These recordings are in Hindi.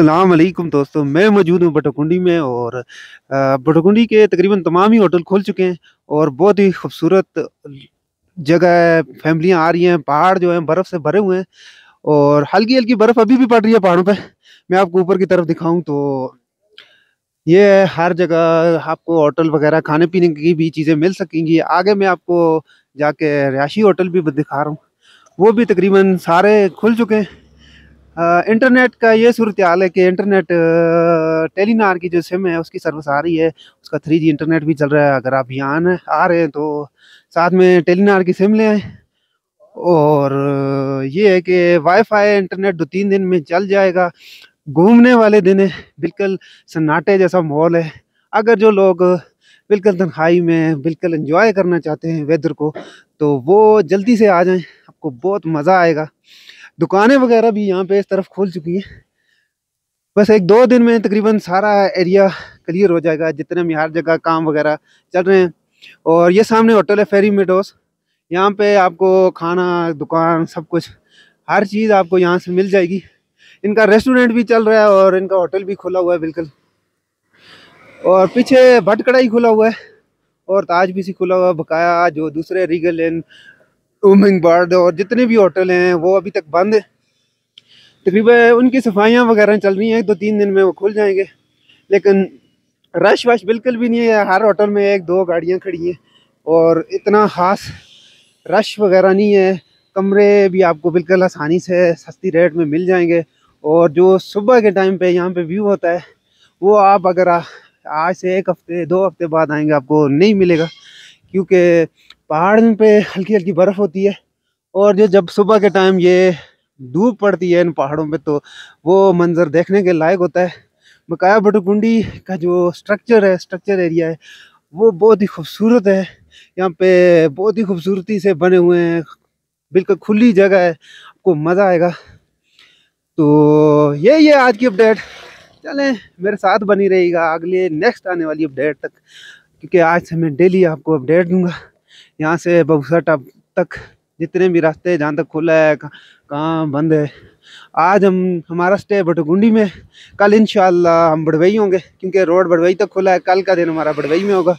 अल्लाम दोस्तों मैं मौजूद हूँ बटोकुंडी में और बटोकुंडी के तकरीबन तमाम ही होटल खोल चुके हैं और बहुत ही खूबसूरत जगह है फैमिलियाँ आ रही हैं पहाड़ जो हैं बर्फ़ से भरे हुए हैं और हल्की हल्की बर्फ़ अभी भी पड़ रही है पहाड़ों पे मैं आपको ऊपर की तरफ दिखाऊं तो ये है हर जगह आपको होटल वगैरह खाने पीने की भी चीज़ें मिल सकेंगी आगे मैं आपको जाके रिहायशी होटल भी दिखा रहा हूँ वो भी तकरीबन सारे खुल चुके हैं इंटरनेट का ये सूरत हाल है कि इंटरनेट टेलीनार की जो सिम है उसकी सर्विस आ रही है उसका थ्री जी इंटरनेट भी चल रहा है अगर आप यहाँ आ रहे हैं तो साथ में टेलीनार की सिम लें और ये है कि वाईफाई इंटरनेट दो तीन दिन में चल जाएगा घूमने वाले दिन है बिल्कुल सन्नाटे जैसा माहौल है अगर जो लोग बिल्कुल तनखाई में बिल्कुल इन्जॉय करना चाहते हैं वेदर को तो वो जल्दी से आ जाएं आपको बहुत मज़ा आएगा दुकानें वगैरह भी यहाँ पे इस तरफ खोल चुकी हैं बस एक दो दिन में तकरीबन सारा एरिया क्लियर हो जाएगा जितने भी हर जगह काम वगैरह चल रहे हैं और ये सामने होटल है फेरी मेडोस यहाँ पे आपको खाना दुकान सब कुछ हर चीज़ आपको यहाँ से मिल जाएगी इनका रेस्टोरेंट भी चल रहा है और इनका होटल भी खुला हुआ है बिल्कुल और पीछे भटकड़ा ही खुला हुआ है और ताज भी सी खुला हुआ बकाया जो दूसरे रीगल एंड उमिंग बर्ड और जितने भी होटल हैं वो अभी तक बंद है तकरीबन उनकी सफाइयाँ वगैरह चल रही हैं दो तीन दिन में वो खुल जाएंगे लेकिन रश वश बिल्कुल भी नहीं है हर होटल में एक दो गाड़ियाँ खड़ी हैं और इतना ख़ास रश वगैरह नहीं है कमरे भी आपको बिल्कुल आसानी से सस्ती रेट में मिल जाएंगे और जो सुबह के टाइम पे यहाँ पे व्यू होता है वो आप अगर आज से एक हफ़्ते दो हफ़्ते बाद आएंगे आपको नहीं मिलेगा क्योंकि पहाड़ पे हल्की हल्की बर्फ़ होती है और जो जब सुबह के टाइम ये धूप पड़ती है इन पहाड़ों पे तो वो मंज़र देखने के लायक होता है बकाया बटुकुंडी का जो स्ट्रक्चर है स्ट्रक्चर एरिया है वो बहुत ही खूबसूरत है यहाँ पे बहुत ही खूबसूरती से बने हुए हैं बिल्कुल खुली जगह है आपको मज़ा आएगा तो यही है आज की अपडेट चलें मेरे साथ बनी रहेगा अगले नेक्स्ट आने वाली अपडेट तक क्योंकि आज से मैं डेली आपको अपडेट दूंगा यहाँ से बबूसा टॉप तक जितने भी रास्ते जहाँ तक खुला है कहाँ बंद है आज हम हमारा स्टे भटगुंडी में कल इन हम बड़वई होंगे क्योंकि रोड बड़वई तक खुला है कल का दिन हमारा बड़वई में होगा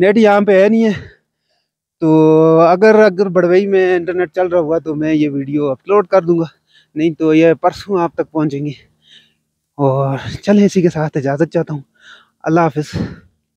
नेट यहाँ पे है नहीं है तो अगर अगर बड़वई में इंटरनेट चल रहा हुआ तो मैं ये वीडियो अपलोड कर दूँगा नहीं तो ये परसों आप तक पहुँचेंगे और चलें इसी के साथ इजाज़त चाहता हूँ अल्लाह हाफिज़